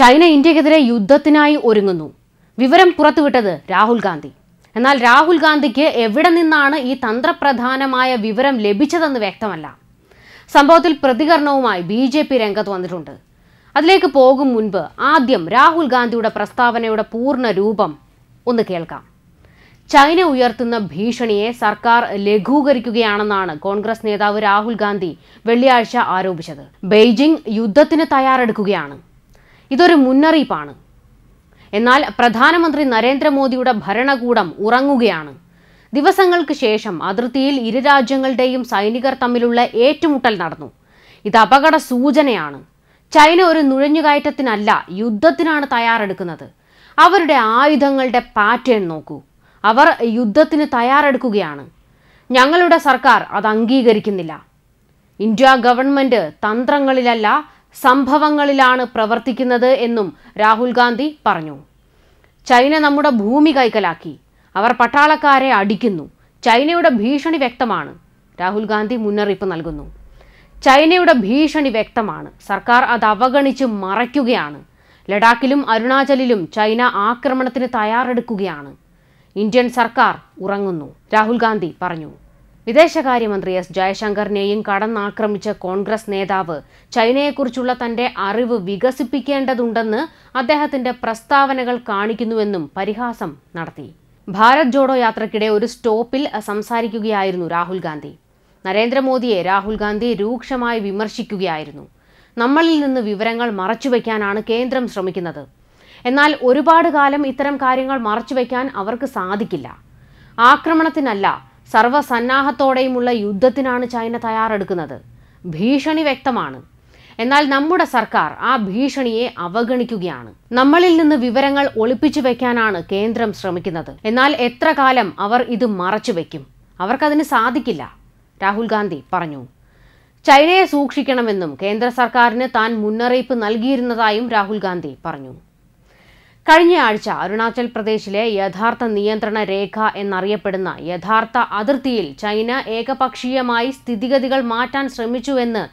China ഇന്ത്യക്കെതിരെ യുദ്ധത്തിനായി ഒരുങ്ങുന്നു വിവരം പുറത്തുവിട്ടത് രാഹുൽ ഗാന്ധി എന്നാൽ രാഹുൽ ഗാന്ധിക്ക് എവിടെ നിന്നാണ് ഈ തന്ത്രപ്രധാനമായ വിവരം ലഭിച്ചതെന്ന് വ്യക്തമല്ല സംഭവത്തിൽ പ്രതികരണവുമായി ബി ജെ പി രംഗത്ത് വന്നിട്ടുണ്ട് അതിലേക്ക് പോകും മുൻപ് ആദ്യം രാഹുൽ ഗാന്ധിയുടെ പ്രസ്താവനയുടെ പൂർണ്ണ രൂപം ഒന്ന് കേൾക്കാം ചൈന ഉയർത്തുന്ന ഭീഷണിയെ സർക്കാർ ലഘൂകരിക്കുകയാണെന്നാണ് കോൺഗ്രസ് നേതാവ് രാഹുൽ ഗാന്ധി വെള്ളിയാഴ്ച ആരോപിച്ചത് ബെയ്ജിംഗ് യുദ്ധത്തിന് തയ്യാറെടുക്കുകയാണ് ഇതൊരു മുന്നറിയിപ്പാണ് എന്നാൽ പ്രധാനമന്ത്രി നരേന്ദ്രമോദിയുടെ ഭരണകൂടം ഉറങ്ങുകയാണ് ദിവസങ്ങൾക്ക് ശേഷം അതിർത്തിയിൽ ഇരു രാജ്യങ്ങളുടെയും സൈനികർ തമ്മിലുള്ള ഏറ്റുമുട്ടൽ നടന്നു ഇത് അപകട സൂചനയാണ് ചൈന ഒരു നുഴഞ്ഞുകയറ്റത്തിനല്ല യുദ്ധത്തിനാണ് തയ്യാറെടുക്കുന്നത് അവരുടെ ആയുധങ്ങളുടെ പാറ്റേൺ നോക്കൂ അവർ യുദ്ധത്തിന് തയ്യാറെടുക്കുകയാണ് ഞങ്ങളുടെ സർക്കാർ അത് അംഗീകരിക്കുന്നില്ല ഇന്ത്യ ഗവൺമെൻറ് തന്ത്രങ്ങളിലല്ല സംഭവങ്ങളിലാണ് പ്രവർത്തിക്കുന്നത് എന്നും രാഹുൽ ഗാന്ധി പറഞ്ഞു ചൈന നമ്മുടെ ഭൂമി കൈക്കലാക്കി അവർ പട്ടാളക്കാരെ അടിക്കുന്നു ചൈനയുടെ ഭീഷണി വ്യക്തമാണ് രാഹുൽ ഗാന്ധി മുന്നറിയിപ്പ് നൽകുന്നു ചൈനയുടെ ഭീഷണി വ്യക്തമാണ് സർക്കാർ അത് അവഗണിച്ച് മറയ്ക്കുകയാണ് ലഡാക്കിലും അരുണാചലിലും ചൈന ആക്രമണത്തിന് തയ്യാറെടുക്കുകയാണ് ഇന്ത്യൻ സർക്കാർ ഉറങ്ങുന്നു രാഹുൽ ഗാന്ധി പറഞ്ഞു വിദേശകാര്യമന്ത്രി എസ് ജയശങ്കറിനെയും കടന്നാക്രമിച്ച കോൺഗ്രസ് നേതാവ് ചൈനയെക്കുറിച്ചുള്ള തന്റെ അറിവ് വികസിപ്പിക്കേണ്ടതുണ്ടെന്ന് അദ്ദേഹത്തിന്റെ പ്രസ്താവനകൾ കാണിക്കുന്നുവെന്നും പരിഹാസം നടത്തി ഭാരത് ജോഡോ യാത്രക്കിടെ ഒരു സ്റ്റോപ്പിൽ സംസാരിക്കുകയായിരുന്നു രാഹുൽ ഗാന്ധി നരേന്ദ്രമോദിയെ രാഹുൽ ഗാന്ധി രൂക്ഷമായി വിമർശിക്കുകയായിരുന്നു നമ്മളിൽ നിന്ന് വിവരങ്ങൾ മറച്ചുവെക്കാനാണ് കേന്ദ്രം ശ്രമിക്കുന്നത് എന്നാൽ ഒരുപാട് കാലം ഇത്തരം കാര്യങ്ങൾ മറച്ചുവെക്കാൻ അവർക്ക് സാധിക്കില്ല ആക്രമണത്തിനല്ല സർവ്വസന്നാഹത്തോടെയുമുള്ള യുദ്ധത്തിനാണ് ചൈന തയ്യാറെടുക്കുന്നത് ഭീഷണി വ്യക്തമാണ് എന്നാൽ നമ്മുടെ സർക്കാർ ആ ഭീഷണിയെ അവഗണിക്കുകയാണ് നമ്മളിൽ നിന്ന് വിവരങ്ങൾ ഒളിപ്പിച്ചു വെക്കാനാണ് കേന്ദ്രം ശ്രമിക്കുന്നത് എന്നാൽ എത്ര കാലം അവർ ഇത് മറച്ചു വയ്ക്കും അവർക്കതിന് സാധിക്കില്ല രാഹുൽ ഗാന്ധി പറഞ്ഞു ചൈനയെ സൂക്ഷിക്കണമെന്നും കേന്ദ്ര സർക്കാരിന് താൻ മുന്നറിയിപ്പ് നൽകിയിരുന്നതായും രാഹുൽ ഗാന്ധി പറഞ്ഞു കഴിഞ്ഞ ആഴ്ച അരുണാചൽ പ്രദേശിലെ യഥാർത്ഥ നിയന്ത്രണ രേഖ എന്നറിയപ്പെടുന്ന യഥാർത്ഥ അതിർത്തിയിൽ ചൈന ഏകപക്ഷീയമായി സ്ഥിതിഗതികൾ മാറ്റാൻ ശ്രമിച്ചുവെന്ന്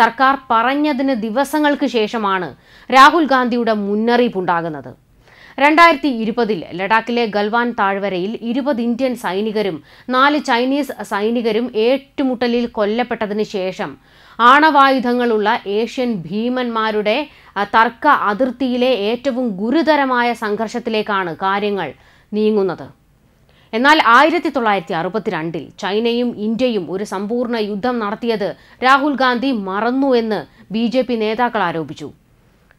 സർക്കാർ പറഞ്ഞതിന് ദിവസങ്ങൾക്ക് ശേഷമാണ് രാഹുൽ ഗാന്ധിയുടെ മുന്നറിയിപ്പുണ്ടാകുന്നത് രണ്ടായിരത്തി ഇരുപതിൽ ലഡാക്കിലെ ഗൽവാൻ താഴ്വരയിൽ ഇരുപത് ഇന്ത്യൻ സൈനികരും നാല് ചൈനീസ് സൈനികരും ഏറ്റുമുട്ടലിൽ കൊല്ലപ്പെട്ടതിന് ശേഷം ആണവായുധങ്ങളുള്ള ഏഷ്യൻ ഭീമന്മാരുടെ തർക്ക അതിർത്തിയിലെ ഏറ്റവും ഗുരുതരമായ സംഘർഷത്തിലേക്കാണ് കാര്യങ്ങൾ നീങ്ങുന്നത് എന്നാൽ ആയിരത്തി തൊള്ളായിരത്തി അറുപത്തിരണ്ടിൽ ചൈനയും ഇന്ത്യയും ഒരു സമ്പൂർണ്ണ യുദ്ധം നടത്തിയത് രാഹുൽ ഗാന്ധി മറന്നു എന്ന് ബി നേതാക്കൾ ആരോപിച്ചു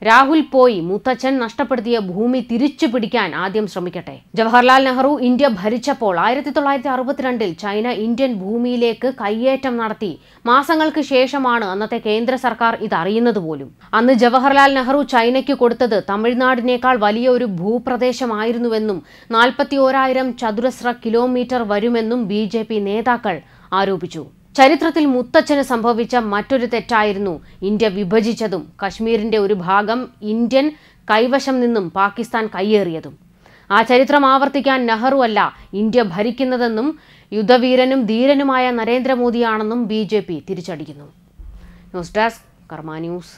രാഹുൽ പോയി മുത്തച്ഛൻ നഷ്ടപ്പെടുത്തിയ ഭൂമി തിരിച്ചു പിടിക്കാൻ ആദ്യം ശ്രമിക്കട്ടെ ജവഹർലാൽ നെഹ്റു ഇന്ത്യ ഭരിച്ചപ്പോൾ ആയിരത്തി തൊള്ളായിരത്തി അറുപത്തിരണ്ടിൽ ചൈന ഇന്ത്യൻ ഭൂമിയിലേക്ക് കയ്യേറ്റം നടത്തി മാസങ്ങൾക്ക് ശേഷമാണ് അന്നത്തെ കേന്ദ്ര സർക്കാർ ഇത് അറിയുന്നത് പോലും അന്ന് ജവഹർലാൽ നെഹ്റു ചൈനയ്ക്ക് കൊടുത്തത് തമിഴ്നാടിനേക്കാൾ വലിയ ഒരു ഭൂപ്രദേശമായിരുന്നുവെന്നും നാൽപ്പത്തി ഓരായിരം ചതുരശ്ര കിലോമീറ്റർ വരുമെന്നും ബി നേതാക്കൾ ആരോപിച്ചു ചരിത്രത്തിൽ മുത്തച്ഛന് സംഭവിച്ച മറ്റൊരു തെറ്റായിരുന്നു ഇന്ത്യ വിഭജിച്ചതും കശ്മീരിന്റെ ഒരു ഭാഗം ഇന്ത്യൻ കൈവശം നിന്നും പാകിസ്ഥാൻ കയ്യേറിയതും ആ ചരിത്രം ആവർത്തിക്കാൻ നെഹ്റു അല്ല ഇന്ത്യ ഭരിക്കുന്നതെന്നും യുദ്ധവീരനും ധീരനുമായ നരേന്ദ്രമോദിയാണെന്നും ബി ജെ പി തിരിച്ചടിക്കുന്നു ന്യൂസ് ഡെസ്ക് കർമ്മ ന്യൂസ്